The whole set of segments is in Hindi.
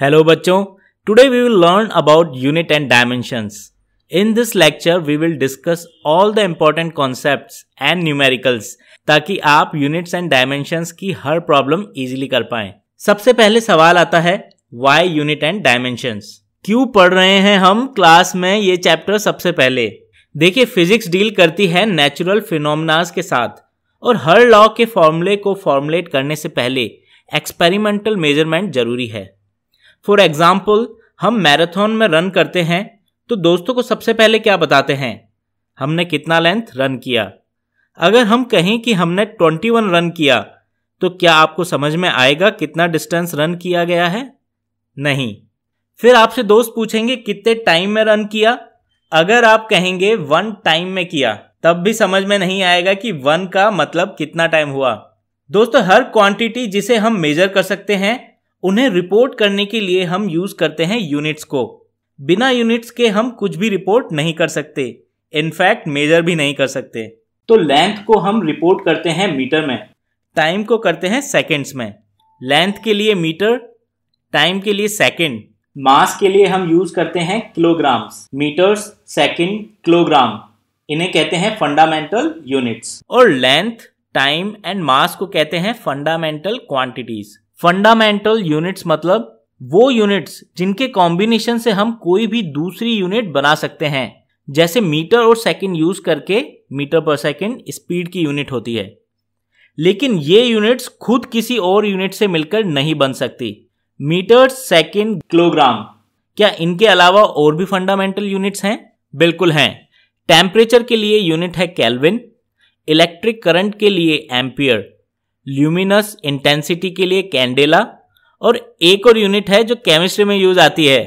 हेलो बच्चों today we will learn about unit and dimensions in this lecture we will discuss all the important concept and numericals ताकि आप यूनिट्स एंड डायमेंशंस की हर प्रॉब्लम इजीली कर पाए सबसे पहले सवाल आता है वाई यूनिट एंड डायमेंशंस क्यों पढ़ रहे हैं हम क्लास में ये चैप्टर सबसे पहले देखिए फिजिक्स डील करती है नेचुरल फिनोमनाज के साथ और हर लॉ के फॉर्मूले को फॉर्मुलेट करने से पहले एक्सपेरिमेंटल मेजरमेंट जरूरी है फॉर एग्जाम्पल हम मैराथन में रन करते हैं तो दोस्तों को सबसे पहले क्या बताते हैं हमने कितना लेंथ रन किया अगर हम कहें कि हमने 21 रन किया तो क्या आपको समझ में आएगा कितना डिस्टेंस रन किया गया है नहीं फिर आपसे दोस्त पूछेंगे कितने टाइम में रन किया अगर आप कहेंगे वन टाइम में किया तब भी समझ में नहीं आएगा कि वन का मतलब कितना टाइम हुआ दोस्तों हर क्वांटिटी जिसे हम मेजर कर सकते हैं उन्हें रिपोर्ट करने के लिए हम यूज करते हैं यूनिट्स को बिना यूनिट्स के हम कुछ भी रिपोर्ट नहीं कर सकते इनफैक्ट मेजर भी नहीं कर सकते तो लेंथ को हम रिपोर्ट करते हैं मीटर में टाइम को करते हैं सेकेंड्स में लेंथ के लिए मीटर टाइम के लिए सेकेंड मास के लिए हम यूज करते हैं किलोग्राम्स मीटर्स सेकेंड किलोग्राम इन्हें कहते हैं फंडामेंटल यूनिट्स और लेंथ टाइम एंड मास को कहते हैं फंडामेंटल क्वांटिटीज़ फंडामेंटल यूनिट्स मतलब वो यूनिट्स जिनके कॉम्बिनेशन से हम कोई भी दूसरी यूनिट बना सकते हैं जैसे मीटर और सेकंड यूज करके मीटर पर सेकंड स्पीड की यूनिट होती है लेकिन ये यूनिट्स खुद किसी और यूनिट से मिलकर नहीं बन सकती मीटर सेकंड किलोग्राम क्या इनके अलावा और भी फंडामेंटल यूनिट्स हैं बिल्कुल हैं टेम्परेचर के लिए यूनिट है कैलविन इलेक्ट्रिक करंट के लिए एम्पियर ल्यूमिनस इंटेंसिटी के लिए कैंडेला और एक और यूनिट है जो केमिस्ट्री में यूज आती है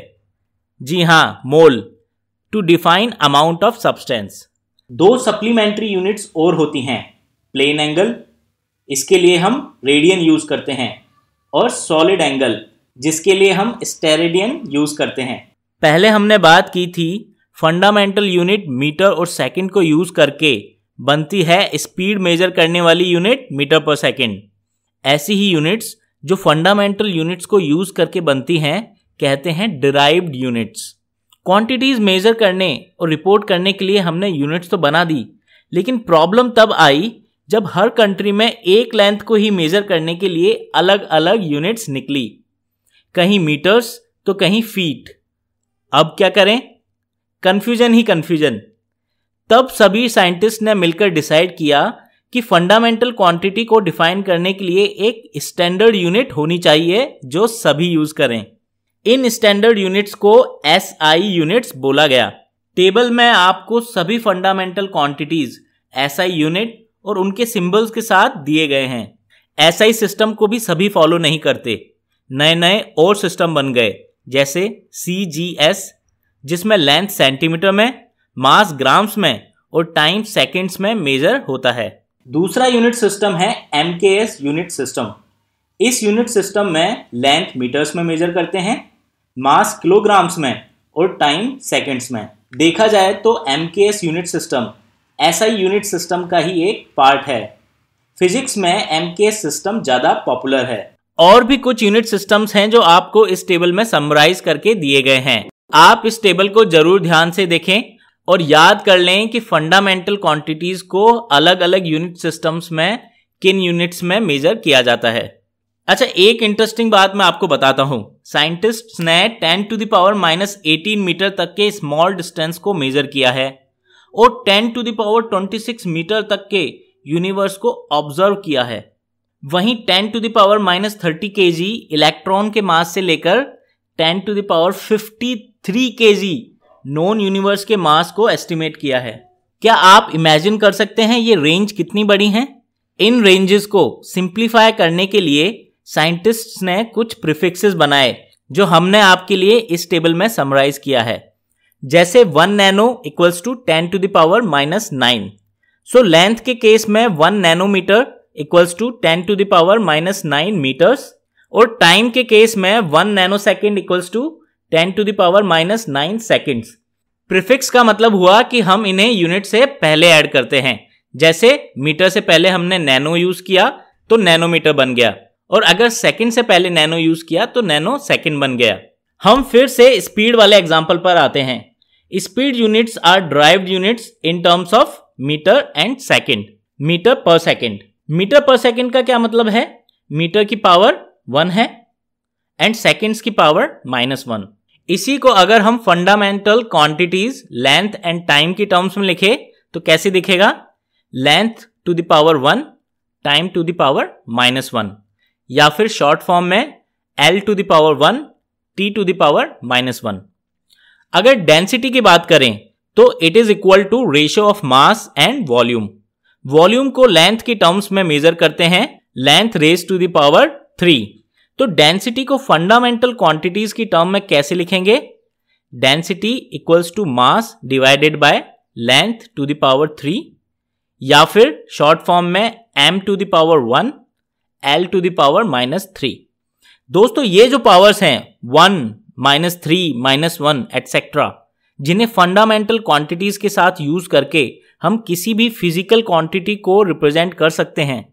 जी हाँ mole to define amount of substance दो सप्लीमेंट्री यूनिट्स और होती हैं प्लेन एंगल इसके लिए हम रेडियन यूज करते हैं और सॉलिड एंगल जिसके लिए हम स्टेरेडियन यूज करते हैं पहले हमने बात की थी फंडामेंटल यूनिट मीटर और सेकंड को यूज करके बनती है स्पीड मेजर करने वाली यूनिट मीटर पर सेकेंड ऐसी ही यूनिट्स जो फंडामेंटल यूनिट्स को यूज करके बनती हैं कहते हैं डिराइव्ड यूनिट्स क्वांटिटीज मेजर करने और रिपोर्ट करने के लिए हमने यूनिट्स तो बना दी लेकिन प्रॉब्लम तब आई जब हर कंट्री में एक लेंथ को ही मेजर करने के लिए अलग अलग यूनिट्स निकली कहीं मीटर्स तो कहीं फीट अब क्या करें कन्फ्यूजन ही कन्फ्यूजन तब सभी साइंटिस्ट ने मिलकर डिसाइड किया कि फंडामेंटल क्वांटिटी को डिफाइन करने के लिए एक स्टैंडर्ड यूनिट होनी चाहिए जो सभी यूज करें इन स्टैंडर्ड यूनिट्स को एस आई यूनिट्स बोला गया टेबल में आपको सभी fundamental quantities S I unit और उनके सिंबल्स के साथ दिए गए हैं एस आई सिस्टम को भी सभी फॉलो नहीं करते नए नए और सिस्टम बन गए जैसे सी जी एस जिसमें लेंथ सेंटीमीटर में मास ग्राम्स में और टाइम सेकेंड्स में मेजर होता है दूसरा यूनिट सिस्टम है एम यूनिट सिस्टम इस यूनिट सिस्टम में लेंथ मीटर्स में मेजर करते हैं मास किलोग्राम्स में और टाइम सेकेंड्स में देखा जाए तो एम यूनिट सिस्टम ऐसा यूनिट सिस्टम का ही एक पार्ट है फिजिक्स में एम सिस्टम ज़्यादा पॉपुलर है और भी कुछ यूनिट सिस्टम्स हैं जो आपको इस टेबल में समराइज करके दिए गए हैं आप इस टेबल को जरूर ध्यान से देखें और याद कर लें कि फंडामेंटल क्वांटिटीज को अलग अलग यूनिट सिस्टम्स में किन यूनिट्स में मेजर किया जाता है अच्छा एक इंटरेस्टिंग बात मैं आपको बताता हूं साइंटिस्ट्स ने 10 to the power minus eighteen metre तक के स्मॉल डिस्टेंस को मेजर किया है और 10 टू दावर 26 मीटर तक के यूनिवर्स को ऑब्जर्व किया है वहीं 10 टू दावर माइनस थर्टी के इलेक्ट्रॉन के मास से लेकर 10 टू दावर 53 के नॉन यूनिवर्स के मास को एस्टिमेट किया है क्या आप इमेजिन कर सकते हैं ये रेंज कितनी बड़ी है इन रेंजेस को सिंप्लीफाई करने के लिए साइंटिस्ट्स ने कुछ प्रिफिक्सेस बनाए जो हमने आपके लिए इस टेबल में समराइज किया है जैसे one nano equals to ten to the power minus nine so length के केस में one nanometre equals to ten to the power minus nine metres और टाइम के केस में one nanosecond equals to ten to power minus nine seconds prefix का मतलब हुआ कि हम इन्हें यूनिट से पहले ऐड करते हैं जैसे मीटर से पहले हमने नैनो यूज किया तो नैनोमीटर बन गया और अगर सेकंड से पहले नैनो यूज किया तो नैनो सेकंड बन गया हम फिर से स्पीड वाले एग्जाम्पल पर आते हैं speed units are derived units in terms of metre and second metre per second metre per second का क्या मतलब है मीटर की पावर वन है एंड सेकेंड्स की पावर माइनस वन इसी को अगर हम fundamental quantities length and time की टर्म्स में लिखे तो कैसे दिखेगा length to the power one time to the power minus one या फिर शॉर्ट फॉर्म में L to the power one T to the power minus one अगर डेंसिटी की बात करें तो it is equal to ratio of mass and volume volume को लेंथ की टर्म्स में मेजर करते हैं length raise to the power three तो डेंसिटी को फंडामेंटल क्वांटिटीज की टर्म में कैसे लिखेंगे density equals to mass divided by length to the power three या फिर शॉर्ट फॉर्म में M to the power one L to the power minus three दोस्तों ये जो पावर्स हैं one minus three minus one et cetera जिन्हें फंडामेंटल क्वांटिटीज के साथ यूज करके हम किसी भी फिजिकल क्वांटिटी को रिप्रेजेंट कर सकते हैं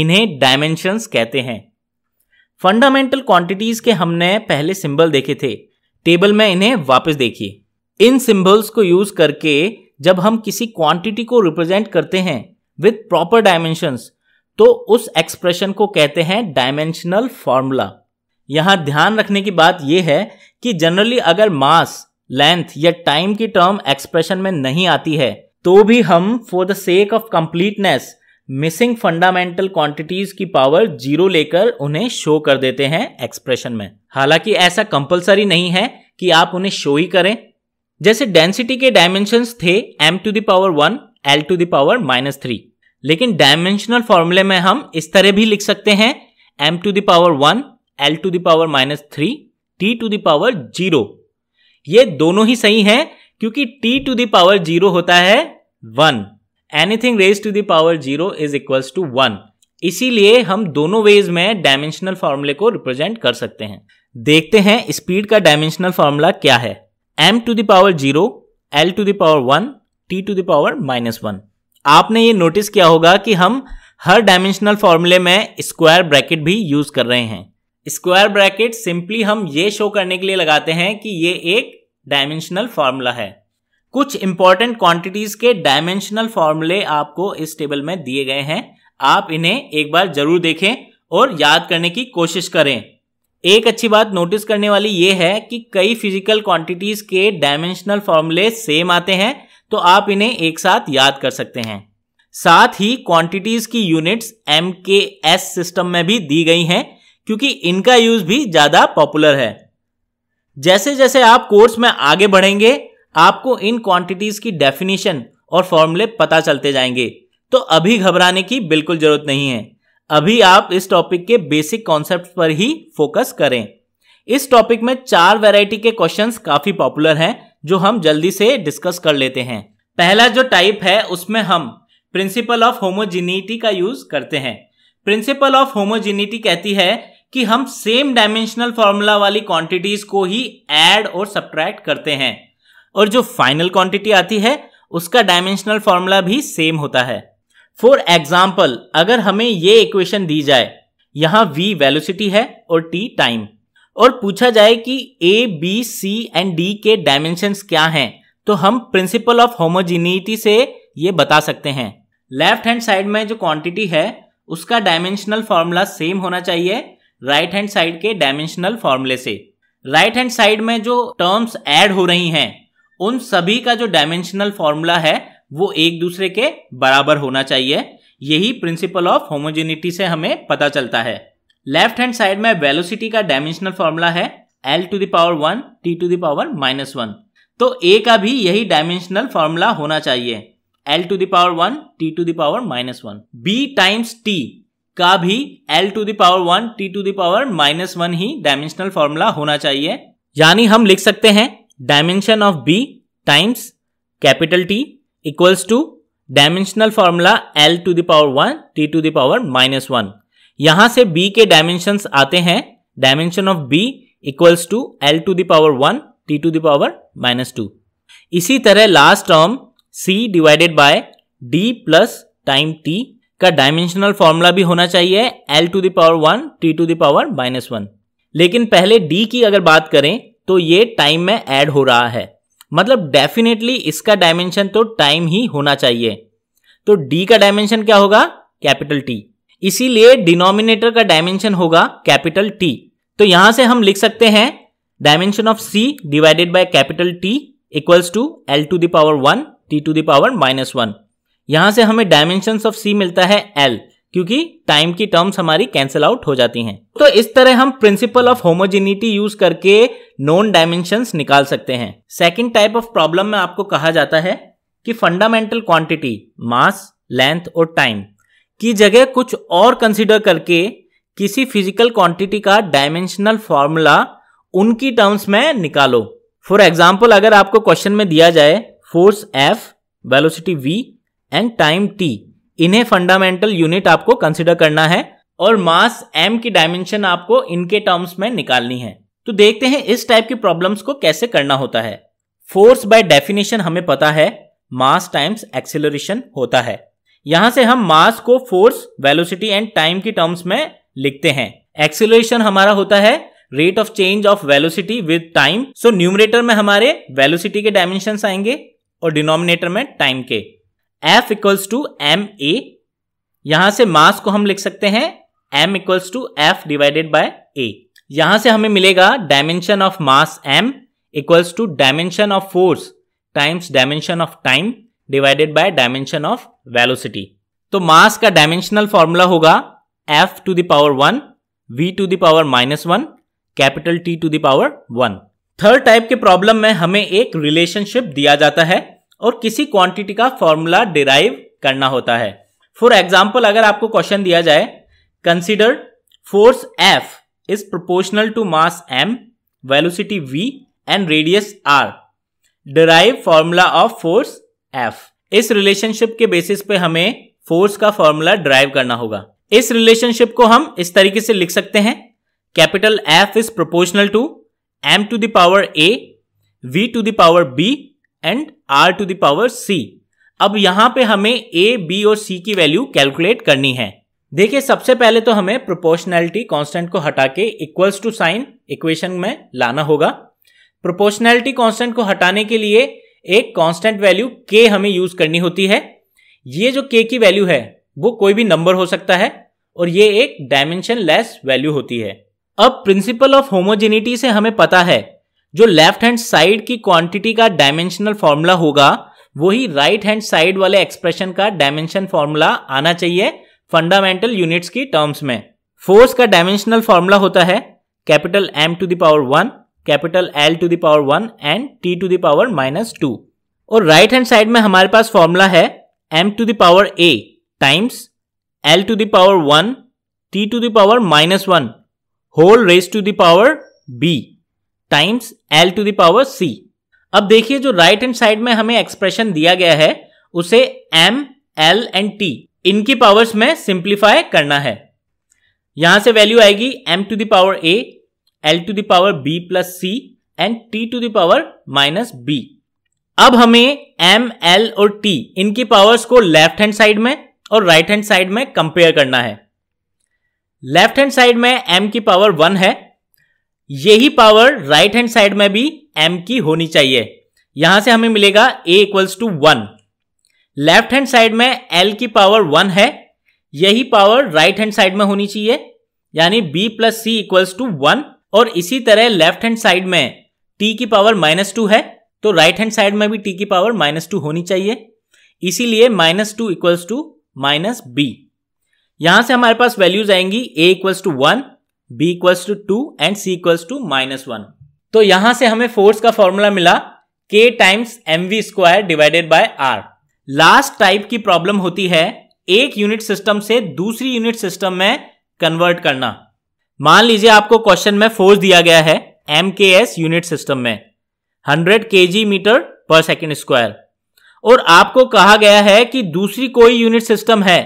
इन्हें डायमेंशंस कहते हैं फंडामेंटल क्वांटिटीज के हमने पहले सिंबल देखे थे टेबल में इन्हें वापस देखिए इन सिंबल्स को यूज करके जब हम किसी क्वांटिटी को रिप्रेजेंट करते हैं विथ प्रॉपर डायमेंशंस तो उस एक्सप्रेशन को कहते हैं डायमेंशनल फॉर्मूला यहां ध्यान रखने की बात यह है कि जनरली अगर मास लेंथ या टाइम की टर्म एक्सप्रेशन में नहीं आती है तो भी हम for the sake of completeness missing fundamental quantities की पावर जीरो लेकर उन्हें शो कर देते हैं एक्सप्रेशन में हालांकि ऐसा कंपलसरी नहीं है कि आप उन्हें शो ही करें जैसे डेंसिटी के डायमेंशन थे M to the power one L to the power minus three लेकिन डायमेंशनल फॉर्मूले में हम इस तरह भी लिख सकते हैं M to the power one L to the power minus three T to the power zero ये दोनों ही सही हैं क्योंकि टी टू दावर जीरो होता है one anything raise to the power zero is equals to one इसीलिए हम दोनों वेज में डायमेंशनल फॉर्मूले को रिप्रेजेंट कर सकते हैं देखते हैं स्पीड का डायमेंशनल फॉर्मूला क्या है M to the power zero L to the power one T to the power minus one आपने ये नोटिस किया होगा कि हम हर डायमेंशनल फॉर्मूले में स्क्वायर ब्रैकेट भी यूज कर रहे हैं स्क्वायर ब्रैकेट सिंपली हम ये शो करने के लिए लगाते हैं कि ये एक डायमेंशनल फॉर्मूला है कुछ इंपॉर्टेंट क्वांटिटीज के डायमेंशनल फॉर्मूले आपको इस टेबल में दिए गए हैं आप इन्हें एक बार जरूर देखें और याद करने की कोशिश करें एक अच्छी बात नोटिस करने वाली ये है कि कई फिजिकल क्वांटिटीज के डायमेंशनल फॉर्मूले सेम आते हैं तो आप इन्हें एक साथ याद कर सकते हैं साथ ही क्वांटिटीज की units M K S system में भी दी गई हैं क्योंकि इनका यूज भी ज्यादा पॉपुलर है जैसे जैसे आप कोर्स में आगे बढ़ेंगे आपको इन क्वांटिटीज की डेफिनेशन और फॉर्मूले पता चलते जाएंगे तो अभी घबराने की बिल्कुल जरूरत नहीं है अभी आप इस टॉपिक के बेसिक कॉन्सेप्ट पर ही फोकस करें इस टॉपिक में चार वैरायटी के क्वेश्चंस काफी पॉपुलर हैं जो हम जल्दी से डिस्कस कर लेते हैं पहला जो टाइप है उसमें हम प्रिंसिपल ऑफ होमोजिनिटी का यूज करते हैं प्रिंसिपल ऑफ होमोजिनिटी कहती है कि हम सेम डायमेंशनल फॉर्मूला वाली क्वांटिटीज को ही ऐड और सब्ट्रैक्ट करते हैं और जो फाइनल क्वांटिटी आती है उसका डायमेंशनल फॉर्मूला भी सेम होता है फॉर एग्जाम्पल अगर हमें ये इक्वेशन दी जाए यहां v वेलोसिटी है और t टाइम और पूछा जाए कि A B C and D के डायमेंशन क्या हैं तो हम प्रिंसिपल ऑफ होमोजिनिटी से ये बता सकते हैं लेफ्ट हैंड साइड में जो क्वांटिटी है उसका डायमेंशनल फॉर्मूला सेम होना चाहिए राइट हैंड साइड के डायमेंशनल फॉर्मूले से राइट हैंड साइड में जो टर्म्स ऐड हो रही हैं उन सभी का जो डायमेंशनल फॉर्मूला है वो एक दूसरे के बराबर होना चाहिए यही प्रिंसिपल ऑफ होमोजेनिटी से हमें पता चलता है लेफ्ट हैंड साइड में वेलोसिटी का डायमेंशनल फॉर्मूला है L to the power one T to the power minus one तो ए का भी यही डायमेंशनल फॉर्मूला होना चाहिए L to the power one T to the power minus one B times T का भी L to the power one T to the power minus one ही डायमेंशनल फॉर्मूला होना चाहिए यानी हम लिख सकते हैं dimension of B times capital T equals to dimensional formula L to the power one T to the power minus one यहां से बी के डायमेंशन आते हैं dimension of B equals to L to the power one T to the power minus two इसी तरह last term C divided by D plus time T का डायमेंशनल फॉर्मूला भी होना चाहिए L to the power one T to the power minus one लेकिन पहले डी की अगर बात करें तो ये टाइम में ऐड हो रहा है मतलब डेफिनेटली इसका डायमेंशन तो टाइम ही होना चाहिए तो डी का डायमेंशन क्या होगा कैपिटल टी इसीलिए डिनोमिनेटर का डायमेंशन होगा कैपिटल टी तो यहां से हम लिख सकते हैं dimension of C divided by capital T equals to L to the power one T to the power minus one यहां से हमें डायमेंशन ऑफ सी मिलता है एल क्योंकि टाइम की टर्म्स हमारी कैंसिल आउट हो जाती हैं तो इस तरह हम प्रिंसिपल ऑफ होमोजेनिटी यूज करके नॉन डायमेंशन निकाल सकते हैं सेकेंड टाइप ऑफ प्रॉब्लम में आपको कहा जाता है कि फंडामेंटल क्वांटिटी मास लेंथ और टाइम की जगह कुछ और कंसिडर करके किसी फिजिकल क्वांटिटी का डायमेंशनल फॉर्मूला उनकी टर्म्स में निकालो फॉर एग्जाम्पल अगर आपको क्वेश्चन में दिया जाए force F velocity V and time T इन्हें फंडामेंटल यूनिट आपको कंसिडर करना है और मास एम की डायमेंशन आपको इनके टर्म्स में निकालनी है तो देखते हैं इस टाइप की प्रॉब्लम्स को कैसे करना होता है फोर्स बाय डेफिनेशन हमें पता है मास टाइम्स एक्सेलरेशन होता है यहां से हम मास को फोर्स वेलोसिटी एंड टाइम की टर्म्स में लिखते हैं एक्सेलरेशन हमारा होता है rate of change of velocity with time so numerator में हमारे वेलोसिटी के डायमेंशन आएंगे और डिनोमिनेटर में टाइम के F equals to M A यहां से मास को हम लिख सकते हैं M equals to F divided by A यहां से हमें मिलेगा dimension of mass M equals to dimension of force times dimension of time divided by dimension of velocity तो मास का डायमेंशनल फॉर्मूला होगा F to the power one V to the power minus one capital T to the power one third type के प्रॉब्लम में हमें एक रिलेशनशिप दिया जाता है और किसी क्वांटिटी का फॉर्मूला डिराइव करना होता है फॉर एग्जाम्पल अगर आपको क्वेश्चन दिया जाए consider force F is proportional to mass M velocity V and radius R derive formula of force F इस रिलेशनशिप के बेसिस पे हमें फोर्स का फॉर्मूला ड्राइव करना होगा इस रिलेशनशिप को हम इस तरीके से लिख सकते हैं capital F is proportional to M to the power A V to the power B and R to the power C अब यहां पे हमें ए बी और सी की वैल्यू कैलकुलेट करनी है देखिए सबसे पहले तो हमें प्रोपोर्शनैलिटी कांस्टेंट को हटा के इक्वल्स टू साइन इक्वेशन में लाना होगा प्रोपोर्शनैलिटी कांस्टेंट को हटाने के लिए एक कांस्टेंट वैल्यू के हमें यूज करनी होती है ये जो के की वैल्यू है वो कोई भी नंबर हो सकता है और ये एक डायमेंशन लेस वैल्यू होती है अब प्रिंसिपल ऑफ होमोजेनिटी से हमें पता है जो लेफ्ट हैंड साइड की क्वांटिटी का डायमेंशनल फॉर्मूला होगा वही राइट हैंड साइड वाले एक्सप्रेशन का डायमेंशन फॉर्मूला आना चाहिए फंडामेंटल यूनिट्स की टर्म्स में फोर्स का डायमेंशनल फॉर्मूला होता है capital M to the power one capital L to the power one and T to the power minus two और राइट हैंड साइड में हमारे पास फॉर्मूला है M to the power A times L to the power one T to the power minus one whole raise to the power B times L to the power C अब देखिए जो राइट हैंड साइड में हमें एक्सप्रेशन दिया गया है उसे एम एल एंड टी इनकी पावर्स में सिंप्लीफाई करना है यहां से वैल्यू आएगी M to the power A L to the power B plus C and T to the power minus B अब हमें एम एल और टी इनकी पावर्स को लेफ्ट हैंड साइड में और राइट हैंड साइड में कंपेयर करना है लेफ्ट हैंड साइड में एम की पावर वन है यही पावर राइट हैंड साइड में भी एम की होनी चाहिए यहां से हमें मिलेगा A equals to one left hand side में एल की पावर वन है यही पावर राइट हैंड साइड में होनी चाहिए यानी B plus C equals to one और इसी तरह लेफ्ट हैंड साइड में टी की पावर माइनस टू है तो राइट हैंड साइड में भी टी की पावर माइनस टू होनी चाहिए इसीलिए minus two equals to minus B यहां से हमारे पास वैल्यूज आएंगी A equals to one B equals to two and C equals to minus one तो यहां से हमें फोर्स का फॉर्मूला मिला K times M V square divided by R last type की प्रॉब्लम होती है एक यूनिट सिस्टम से दूसरी यूनिट सिस्टम में कन्वर्ट करना मान लीजिए आपको क्वेश्चन में फोर्स दिया गया है M K S unit system में 100 K G meter per second square और आपको कहा गया है कि दूसरी कोई यूनिट सिस्टम है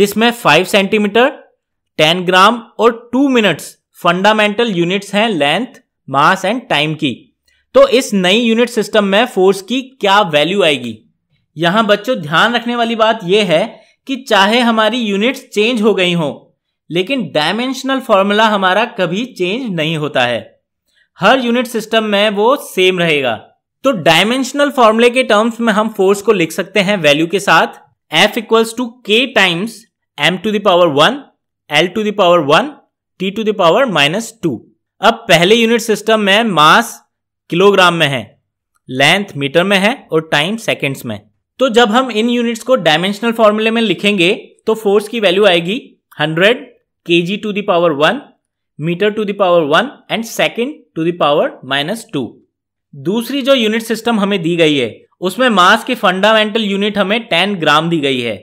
जिसमें 5 सेंटीमीटर टेन ग्राम और टू मिनट्स फंडामेंटल यूनिट्स हैं लेंथ मास एंड टाइम की तो इस नई यूनिट सिस्टम में फोर्स की क्या वैल्यू आएगी यहां बच्चों ध्यान रखने वाली बात यह है कि चाहे हमारी यूनिट्स चेंज हो गई हो लेकिन डायमेंशनल फॉर्मूला हमारा कभी चेंज नहीं होता है हर यूनिट सिस्टम में वो सेम रहेगा तो डायमेंशनल फॉर्मूले के टर्म्स में हम फोर्स को लिख सकते हैं वैल्यू के साथ F equals to K times M to the power one L to the power one T to the power minus two अब पहले यूनिट सिस्टम में मास किलोग्राम में है लेंथ मीटर में है और टाइम सेकेंड्स में तो जब हम इन यूनिट्स को डायमेंशनल फॉर्मूले में लिखेंगे तो फोर्स की वैल्यू आएगी 100 K G to the power one metre to the power one and second to the power minus two दूसरी जो यूनिट सिस्टम हमें दी गई है उसमें मास की फंडामेंटल यूनिट हमें 10 ग्राम दी गई है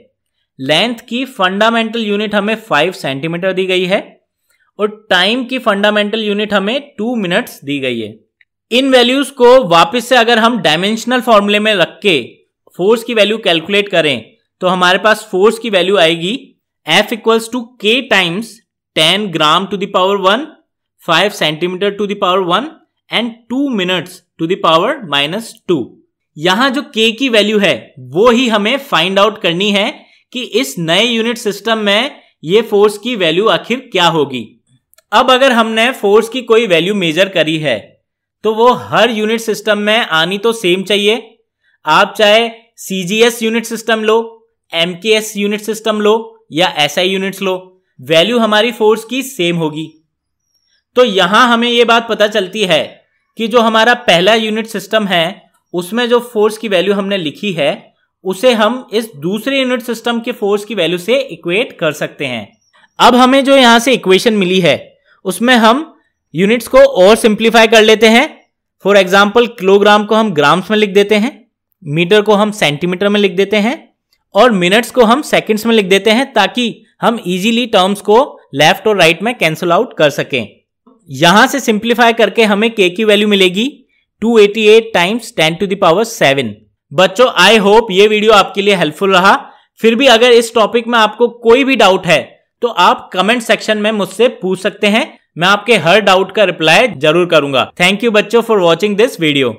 लेंथ की फंडामेंटल यूनिट हमें फाइव सेंटीमीटर दी गई है और टाइम की फंडामेंटल यूनिट हमें टू मिनट्स दी गई है इन वैल्यूज को वापस से अगर हम डायमेंशनल फॉर्मूले में रख के फोर्स की वैल्यू कैलकुलेट करें तो हमारे पास फोर्स की वैल्यू आएगी F equals to K times ten gram to the power one five centimetre to the power one and two minutes to the power minus two यहां जो के की वैल्यू है वो ही हमें फाइंड आउट करनी है कि इस नए यूनिट सिस्टम में ये फोर्स की वैल्यू आखिर क्या होगी अब अगर हमने फोर्स की कोई वैल्यू मेजर करी है तो वो हर यूनिट सिस्टम में आनी तो सेम चाहिए आप चाहे सीजीएस यूनिट सिस्टम लो एम यूनिट सिस्टम लो या SI यूनिट्स लो वैल्यू हमारी फोर्स की सेम होगी तो यहां हमें यह बात पता चलती है कि जो हमारा पहला यूनिट सिस्टम है उसमें जो फोर्स की वैल्यू हमने लिखी है उसे हम इस दूसरे यूनिट सिस्टम के फोर्स की वैल्यू से इक्वेट कर सकते हैं अब हमें जो यहां से इक्वेशन मिली है उसमें हम यूनिट्स को और सिंप्लीफाई कर लेते हैं फॉर एग्जाम्पल किलोग्राम को हम ग्राम्स में लिख देते हैं मीटर को हम सेंटीमीटर में लिख देते हैं और मिनट्स को हम सेकेंड्स में लिख देते हैं ताकि हम इजीली टर्म्स को लेफ्ट और राइट में कैंसिल आउट कर सकें यहां से सिंप्लीफाई करके हमें के की वैल्यू मिलेगी 288 eighty eight times ten to the power seven बच्चों आई होप ये वीडियो आपके लिए हेल्पफुल रहा फिर भी अगर इस टॉपिक में आपको कोई भी डाउट है तो आप कमेंट सेक्शन में मुझसे पूछ सकते हैं मैं आपके हर डाउट का रिप्लाई जरूर करूंगा थैंक यू बच्चों फॉर वॉचिंग दिस वीडियो